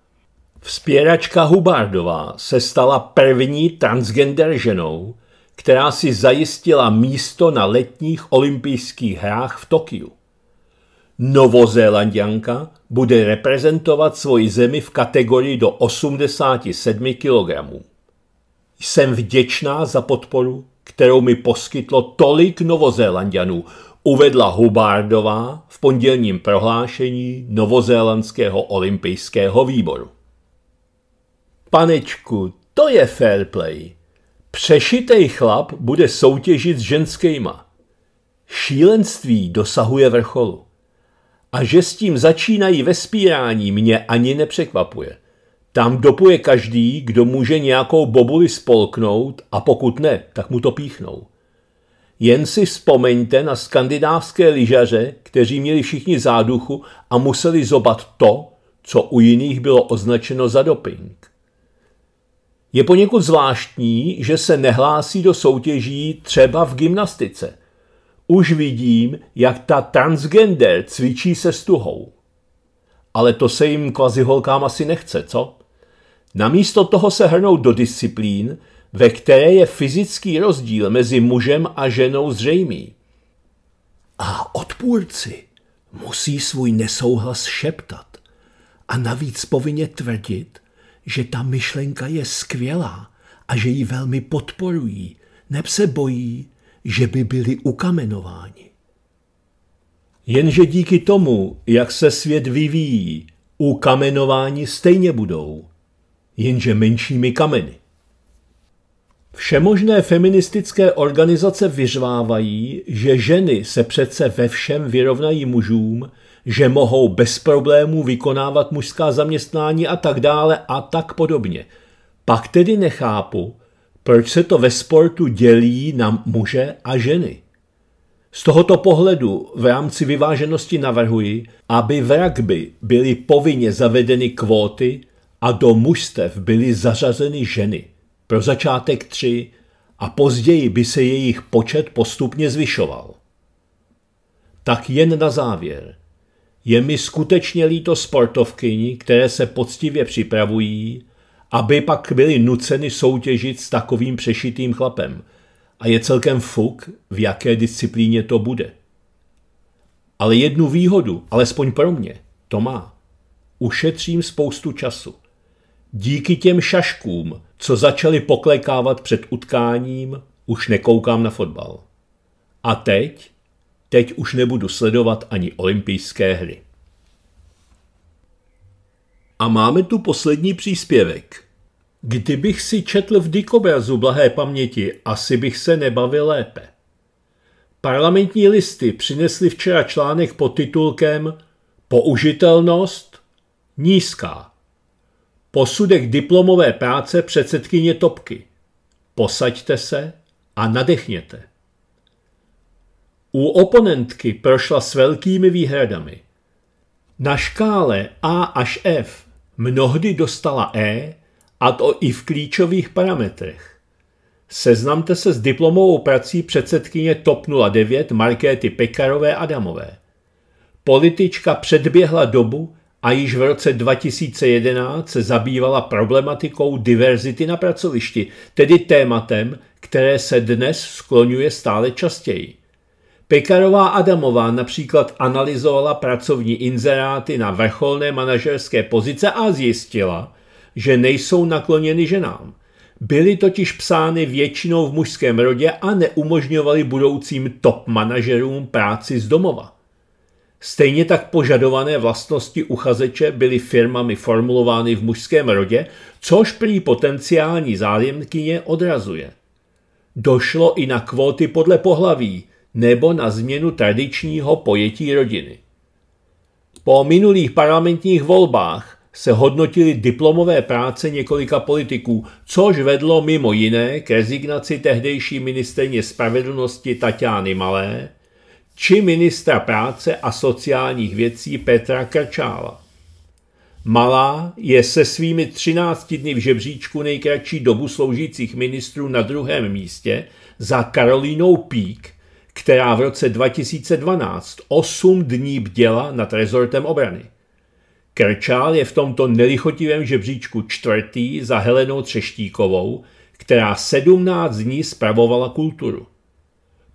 S1: Vzpěračka Hubardová se stala první transgender ženou, která si zajistila místo na letních olympijských hrách v Tokiu. Novozélandianka bude reprezentovat svoji zemi v kategorii do 87 kg. Jsem vděčná za podporu, kterou mi poskytlo tolik novozélandianů, uvedla Hubardová v pondělním prohlášení novozélandského olympijského výboru. Panečku, to je fair play. Přešitej chlap bude soutěžit s ženskýma. Šílenství dosahuje vrcholu. A že s tím začínají ve spírání, mě ani nepřekvapuje – tam dopuje každý, kdo může nějakou bobuli spolknout a pokud ne, tak mu to píchnou. Jen si vzpomeňte na skandinávské lyžaře, kteří měli všichni záduchu a museli zobat to, co u jiných bylo označeno za doping. Je poněkud zvláštní, že se nehlásí do soutěží třeba v gymnastice. Už vidím, jak ta transgender cvičí se stuhou. Ale to se jim kvaziholkám asi nechce, co? Namísto toho se hrnou do disciplín, ve které je fyzický rozdíl mezi mužem a ženou zřejmý. A odpůrci musí svůj nesouhlas šeptat a navíc povinně tvrdit, že ta myšlenka je skvělá a že ji velmi podporují, neb se bojí, že by byli ukamenováni. Jenže díky tomu, jak se svět vyvíjí, ukamenování stejně budou – jenže menšími kameny. Všemožné feministické organizace vyřvávají, že ženy se přece ve všem vyrovnají mužům, že mohou bez problémů vykonávat mužská zaměstnání a tak dále a tak podobně. Pak tedy nechápu, proč se to ve sportu dělí na muže a ženy. Z tohoto pohledu v rámci vyváženosti navrhuji, aby v rugby byly povinně zavedeny kvóty a do mužstev byly zařazeny ženy, pro začátek tři, a později by se jejich počet postupně zvyšoval. Tak jen na závěr. Je mi skutečně líto sportovkyni, které se poctivě připravují, aby pak byly nuceny soutěžit s takovým přešitým chlapem. A je celkem fuk, v jaké disciplíně to bude. Ale jednu výhodu, alespoň pro mě, to má. Ušetřím spoustu času. Díky těm šaškům, co začali poklekávat před utkáním, už nekoukám na fotbal. A teď? Teď už nebudu sledovat ani olympijské hry. A máme tu poslední příspěvek. Kdybych si četl v dikobrazu blahé paměti, asi bych se nebavil lépe. Parlamentní listy přinesli včera článek pod titulkem Použitelnost nízká. Posudek diplomové práce předsedkyně Topky. Posaďte se a nadechněte. U oponentky prošla s velkými výhradami. Na škále A až F mnohdy dostala E, a to i v klíčových parametrech. Seznamte se s diplomovou prací předsedkyně TOP 09 Markéty Pekarové Adamové. Politička předběhla dobu a již v roce 2011 se zabývala problematikou diverzity na pracovišti, tedy tématem, které se dnes skloňuje stále častěji. Pekarová Adamová například analyzovala pracovní inzeráty na vrcholné manažerské pozice a zjistila, že nejsou nakloněny ženám. Byly totiž psány většinou v mužském rodě a neumožňovaly budoucím top manažerům práci z domova. Stejně tak požadované vlastnosti uchazeče byly firmami formulovány v mužském rodě, což prý potenciální zájemkyně odrazuje. Došlo i na kvóty podle pohlaví nebo na změnu tradičního pojetí rodiny. Po minulých parlamentních volbách se hodnotily diplomové práce několika politiků, což vedlo mimo jiné k rezignaci tehdejší ministerně spravedlnosti Tatiany Malé, či ministra práce a sociálních věcí Petra Krčála. Malá je se svými 13 dny v žebříčku nejkratší dobu sloužících ministrů na druhém místě za Karolínou Pík, která v roce 2012 osm dní bděla nad rezortem obrany. Krčál je v tomto nelichotivém žebříčku čtvrtý za Helenou Třeštíkovou, která 17 dní spravovala kulturu.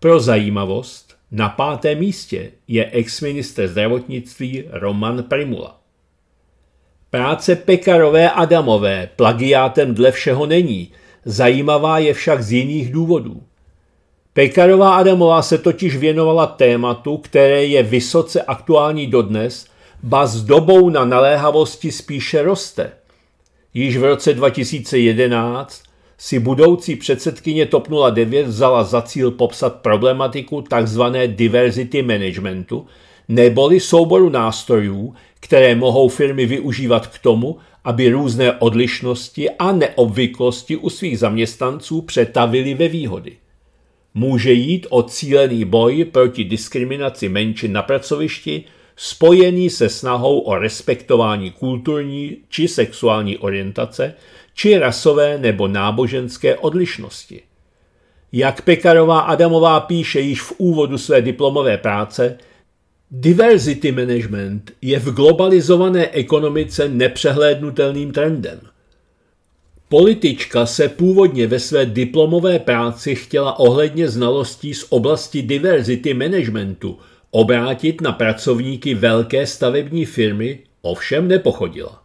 S1: Pro zajímavost, na pátém místě je exministr zdravotnictví Roman Primula. Práce Pekarové Adamové plagiátem dle všeho není, zajímavá je však z jiných důvodů. Pekarová Adamová se totiž věnovala tématu, které je vysoce aktuální dodnes, ba s dobou na naléhavosti spíše roste. Již v roce 2011 si budoucí předsedkyně TOP 09 vzala za cíl popsat problematiku tzv. diverzity managementu, neboli souboru nástrojů, které mohou firmy využívat k tomu, aby různé odlišnosti a neobvyklosti u svých zaměstnanců přetavily ve výhody. Může jít o cílený boj proti diskriminaci menšin na pracovišti, spojený se snahou o respektování kulturní či sexuální orientace, či rasové nebo náboženské odlišnosti. Jak Pekarová Adamová píše již v úvodu své diplomové práce, Diversity management je v globalizované ekonomice nepřehlédnutelným trendem. Politička se původně ve své diplomové práci chtěla ohledně znalostí z oblasti diversity managementu obrátit na pracovníky velké stavební firmy, ovšem nepochodila.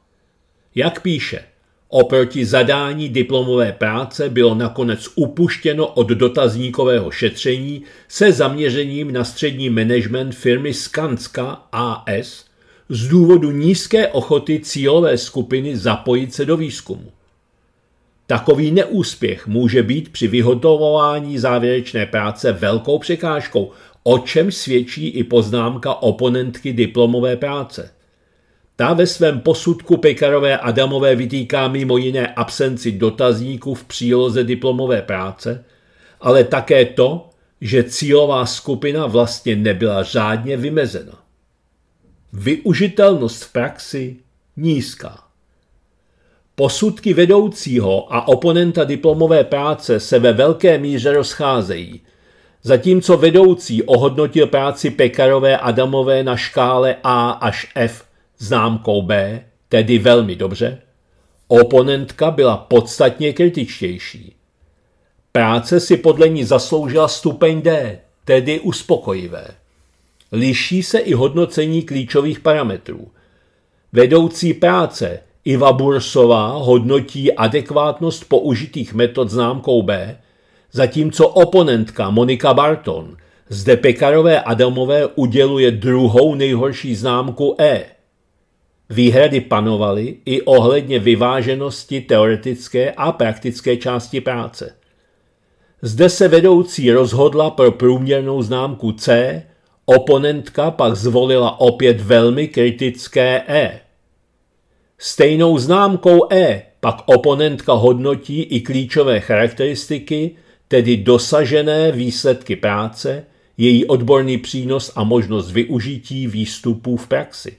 S1: Jak píše – Oproti zadání diplomové práce bylo nakonec upuštěno od dotazníkového šetření se zaměřením na střední management firmy Skanska AS z důvodu nízké ochoty cílové skupiny zapojit se do výzkumu. Takový neúspěch může být při vyhotovování závěrečné práce velkou překážkou, o čem svědčí i poznámka oponentky diplomové práce. Ta ve svém posudku Pekarové Adamové vytýká mimo jiné absenci dotazníků v příloze diplomové práce, ale také to, že cílová skupina vlastně nebyla řádně vymezena. Využitelnost v praxi nízká. Posudky vedoucího a oponenta diplomové práce se ve velké míře rozcházejí, zatímco vedoucí ohodnotil práci Pekarové Adamové na škále A až F známkou B, tedy velmi dobře, oponentka byla podstatně kritičtější. Práce si podle ní zasloužila stupeň D, tedy uspokojivé. Liší se i hodnocení klíčových parametrů. Vedoucí práce Iva Bursová hodnotí adekvátnost použitých metod známkou B, zatímco oponentka Monika Barton zde Pekarové Adamové uděluje druhou nejhorší známku E – Výhrady panovaly i ohledně vyváženosti teoretické a praktické části práce. Zde se vedoucí rozhodla pro průměrnou známku C, oponentka pak zvolila opět velmi kritické E. Stejnou známkou E pak oponentka hodnotí i klíčové charakteristiky, tedy dosažené výsledky práce, její odborný přínos a možnost využití výstupů v praxi.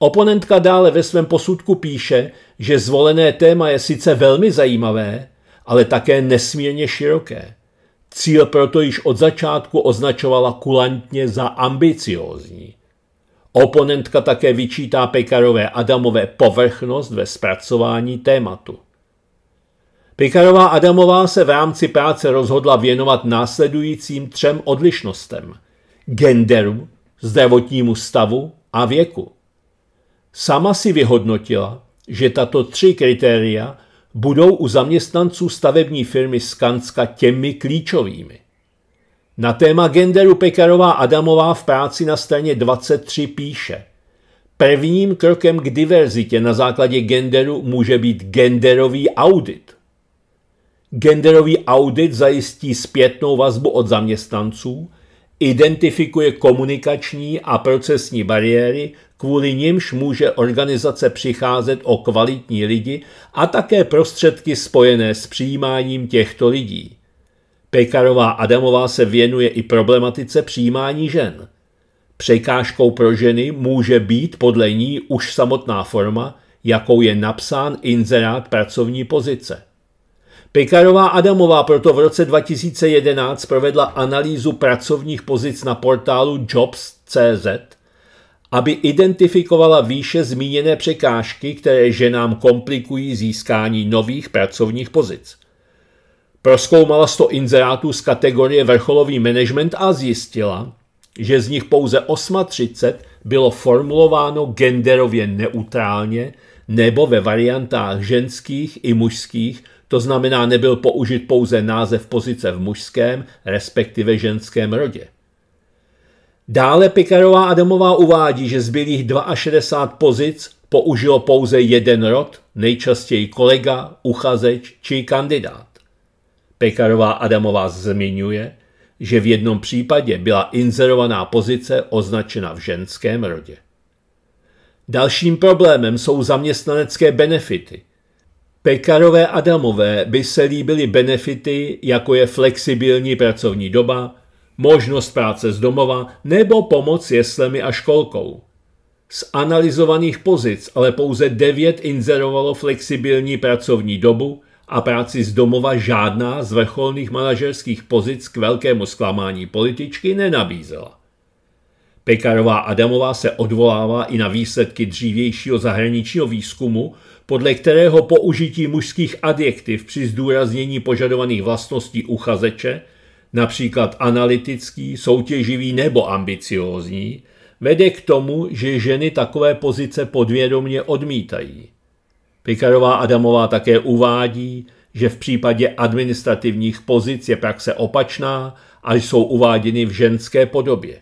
S1: Oponentka dále ve svém posudku píše, že zvolené téma je sice velmi zajímavé, ale také nesmírně široké. Cíl proto již od začátku označovala kulantně za ambiciózní. Oponentka také vyčítá Pekarové Adamové povrchnost ve zpracování tématu. Pekarová Adamová se v rámci práce rozhodla věnovat následujícím třem odlišnostem. Genderu, zdravotnímu stavu a věku. Sama si vyhodnotila, že tato tři kritéria budou u zaměstnanců stavební firmy Skanska těmi klíčovými. Na téma genderu Pekarová Adamová v práci na straně 23 píše Prvním krokem k diverzitě na základě genderu může být genderový audit. Genderový audit zajistí zpětnou vazbu od zaměstnanců, identifikuje komunikační a procesní bariéry kvůli nímž může organizace přicházet o kvalitní lidi a také prostředky spojené s přijímáním těchto lidí. Pekarová Adamová se věnuje i problematice přijímání žen. Překážkou pro ženy může být podle ní už samotná forma, jakou je napsán inzerát pracovní pozice. Pekarová Adamová proto v roce 2011 provedla analýzu pracovních pozic na portálu jobs.cz aby identifikovala výše zmíněné překážky, které ženám komplikují získání nových pracovních pozic. Proskoumala 100 inzerátů z kategorie vrcholový management a zjistila, že z nich pouze 38 bylo formulováno genderově neutrálně nebo ve variantách ženských i mužských, to znamená nebyl použit pouze název pozice v mužském, respektive ženském rodě. Dále Pikarová Adamová uvádí, že zbylých 62 pozic použil pouze jeden rod, nejčastěji kolega, uchazeč či kandidát. Pekarová Adamová zmiňuje, že v jednom případě byla inzerovaná pozice označena v ženském rodě. Dalším problémem jsou zaměstnanecké benefity. Pekarové Adamové by se líbily benefity, jako je flexibilní pracovní doba, možnost práce z domova nebo pomoc jeslemi a školkou. Z analyzovaných pozic ale pouze 9 inzerovalo flexibilní pracovní dobu a práci z domova žádná z vrcholných manažerských pozic k velkému zklamání političky nenabízela. Pekarová Adamová se odvolává i na výsledky dřívějšího zahraničního výzkumu, podle kterého použití mužských adjektiv při zdůraznění požadovaných vlastností uchazeče – například analytický, soutěživý nebo ambiciózní, vede k tomu, že ženy takové pozice podvědomně odmítají. Pikarová Adamová také uvádí, že v případě administrativních pozic je praxe opačná a jsou uváděny v ženské podobě.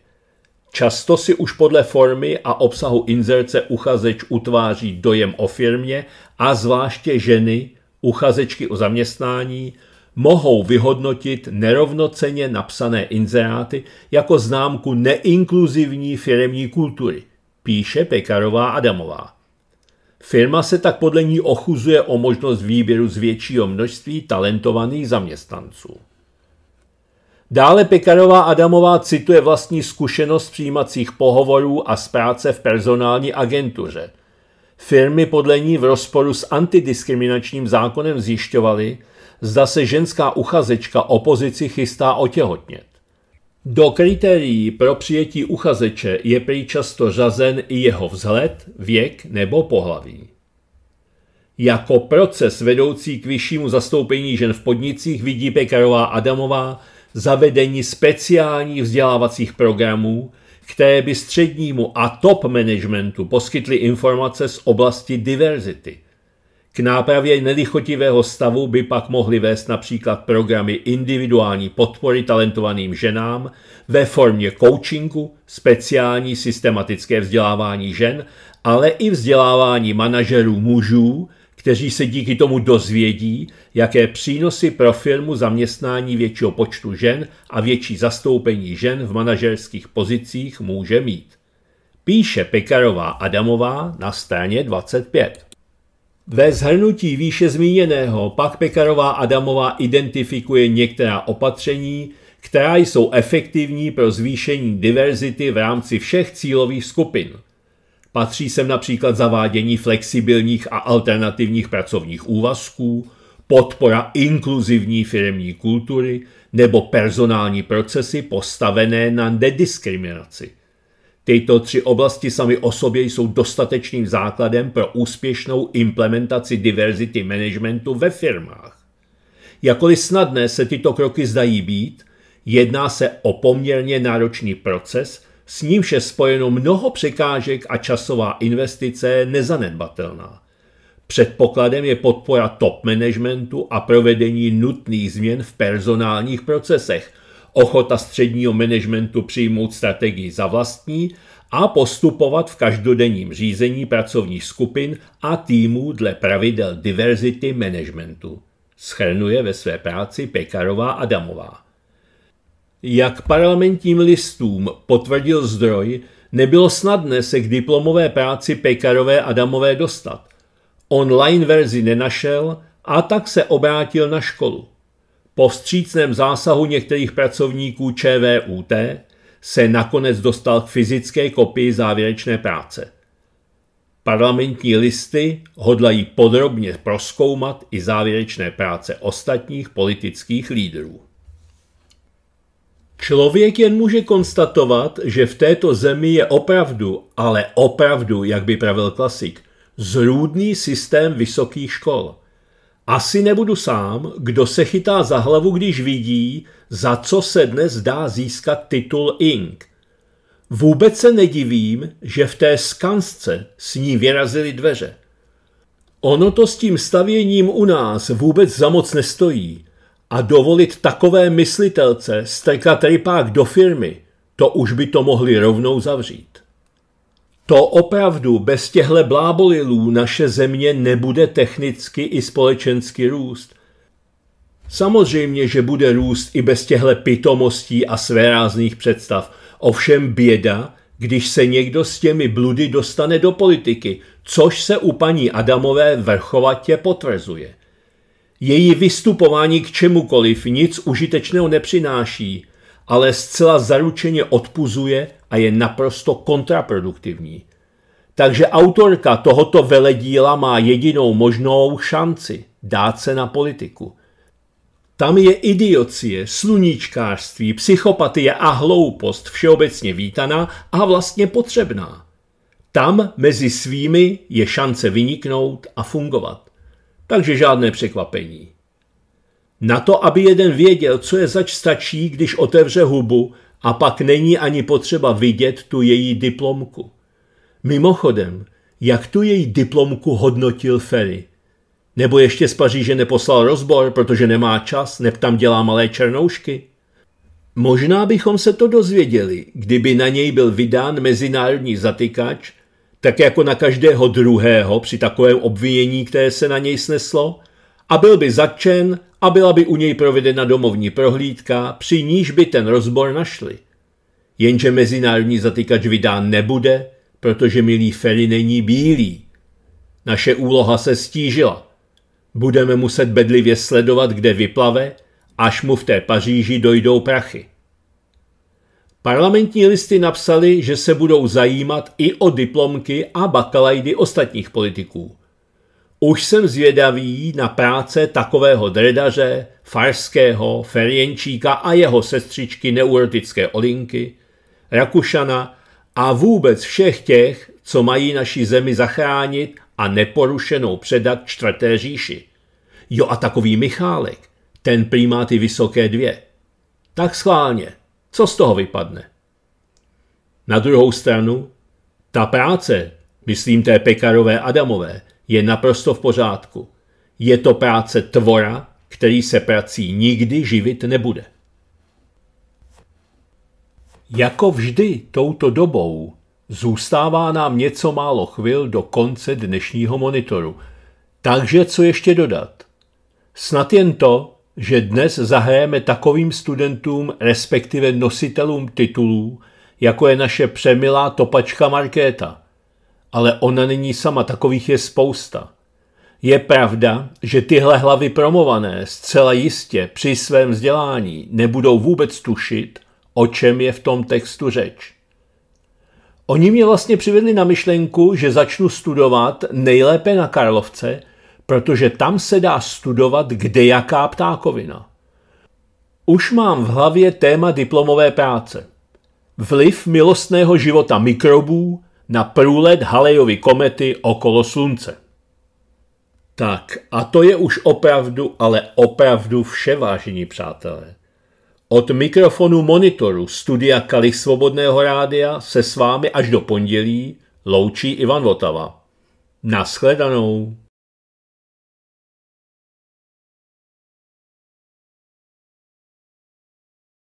S1: Často si už podle formy a obsahu inzerce uchazeč utváří dojem o firmě a zvláště ženy, uchazečky o zaměstnání, mohou vyhodnotit nerovnoceně napsané inzeráty jako známku neinkluzivní firemní kultury, píše Pekarová Adamová. Firma se tak podle ní ochuzuje o možnost výběru z většího množství talentovaných zaměstnanců. Dále Pekarová Adamová cituje vlastní zkušenost přijímacích pohovorů a z práce v personální agentuře. Firmy podle ní v rozporu s antidiskriminačním zákonem zjišťovaly, zda se ženská uchazečka o pozici chystá otěhotnět. Do kritérií pro přijetí uchazeče je prý často řazen i jeho vzhled, věk nebo pohlaví. Jako proces vedoucí k vyššímu zastoupení žen v podnicích vidí Pekarová Adamová zavedení speciálních vzdělávacích programů, které by střednímu a top managementu poskytly informace z oblasti diverzity – k nápravě nelichotivého stavu by pak mohly vést například programy individuální podpory talentovaným ženám ve formě coachingu, speciální systematické vzdělávání žen, ale i vzdělávání manažerů mužů, kteří se díky tomu dozvědí, jaké přínosy pro firmu zaměstnání většího počtu žen a větší zastoupení žen v manažerských pozicích může mít. Píše Pekarová Adamová na straně 25. Ve zhrnutí výše zmíněného pak Pekarová Adamová identifikuje některá opatření, která jsou efektivní pro zvýšení diverzity v rámci všech cílových skupin. Patří sem například zavádění flexibilních a alternativních pracovních úvazků, podpora inkluzivní firmní kultury nebo personální procesy postavené na nediskriminaci – Tyto tři oblasti sami o sobě jsou dostatečným základem pro úspěšnou implementaci diverzity managementu ve firmách. Jakoli snadné se tyto kroky zdají být, jedná se o poměrně náročný proces, s nímž je spojeno mnoho překážek a časová investice je nezanedbatelná. Předpokladem je podpora top managementu a provedení nutných změn v personálních procesech – ochota středního managementu přijmout strategii za vlastní a postupovat v každodenním řízení pracovních skupin a týmů dle pravidel diverzity managementu, schrnuje ve své práci Pekarová Adamová. Jak parlamentním listům potvrdil zdroj, nebylo snadné se k diplomové práci Pekarové Adamové dostat. Online verzi nenašel a tak se obrátil na školu. Po vstřícném zásahu některých pracovníků ČVUT se nakonec dostal k fyzické kopii závěrečné práce. Parlamentní listy hodlají podrobně proskoumat i závěrečné práce ostatních politických lídrů. Člověk jen může konstatovat, že v této zemi je opravdu, ale opravdu, jak by pravil klasik, zrůdný systém vysokých škol – asi nebudu sám, kdo se chytá za hlavu, když vidí, za co se dnes dá získat titul Ink. Vůbec se nedivím, že v té skansce s ní vyrazily dveře. Ono to s tím stavěním u nás vůbec za moc nestojí. A dovolit takové myslitelce strkat rypák do firmy, to už by to mohli rovnou zavřít. To opravdu bez těhle blábolilů naše země nebude technicky i společensky růst. Samozřejmě, že bude růst i bez těhle pitomostí a svérázných představ. Ovšem běda, když se někdo s těmi bludy dostane do politiky, což se u paní Adamové vrchovatě potvrzuje. Její vystupování k čemukoliv nic užitečného nepřináší, ale zcela zaručeně odpuzuje a je naprosto kontraproduktivní. Takže autorka tohoto veledíla má jedinou možnou šanci dát se na politiku. Tam je idiocie, sluníčkářství, psychopatie a hloupost všeobecně vítaná a vlastně potřebná. Tam mezi svými je šance vyniknout a fungovat. Takže žádné překvapení. Na to, aby jeden věděl, co je zač stačí, když otevře hubu, a pak není ani potřeba vidět tu její diplomku. Mimochodem, jak tu její diplomku hodnotil Ferry? Nebo ještě z Paříže neposlal rozbor, protože nemá čas, neb tam dělá malé černoušky? Možná bychom se to dozvěděli, kdyby na něj byl vydán mezinárodní zatykač, tak jako na každého druhého při takovém obvinění, které se na něj sneslo, a byl by zatčen a byla by u něj provedena domovní prohlídka, při níž by ten rozbor našli. Jenže mezinárodní zatykač vydán nebude, protože milý Ferry není bílý. Naše úloha se stížila. Budeme muset bedlivě sledovat, kde vyplave, až mu v té Paříži dojdou prachy. Parlamentní listy napsali, že se budou zajímat i o diplomky a bakalajdy ostatních politiků – už jsem zvědavý na práce takového dredaře, farského, ferienčíka a jeho sestřičky neurotické Olinky, Rakušana a vůbec všech těch, co mají naši zemi zachránit a neporušenou předat čtvrté říši. Jo a takový Michálek, ten prý má ty vysoké dvě. Tak schválně, co z toho vypadne? Na druhou stranu, ta práce, myslím té Pekarové Adamové, je naprosto v pořádku. Je to práce tvora, který se prací nikdy živit nebude. Jako vždy touto dobou zůstává nám něco málo chvil do konce dnešního monitoru. Takže co ještě dodat? Snad jen to, že dnes zahrajeme takovým studentům, respektive nositelům titulů, jako je naše přemilá topačka Markéta – ale ona není sama, takových je spousta. Je pravda, že tyhle hlavy promované zcela jistě při svém vzdělání nebudou vůbec tušit, o čem je v tom textu řeč. Oni mě vlastně přivedli na myšlenku, že začnu studovat nejlépe na Karlovce, protože tam se dá studovat kde jaká ptákovina. Už mám v hlavě téma diplomové práce. Vliv milostného života mikrobů na průlet Halejovy komety okolo Slunce. Tak a to je už opravdu, ale opravdu vše, vážení přátelé. Od mikrofonu monitoru studia Kali Svobodného rádia se s vámi až do pondělí loučí Ivan Votava. Naschledanou.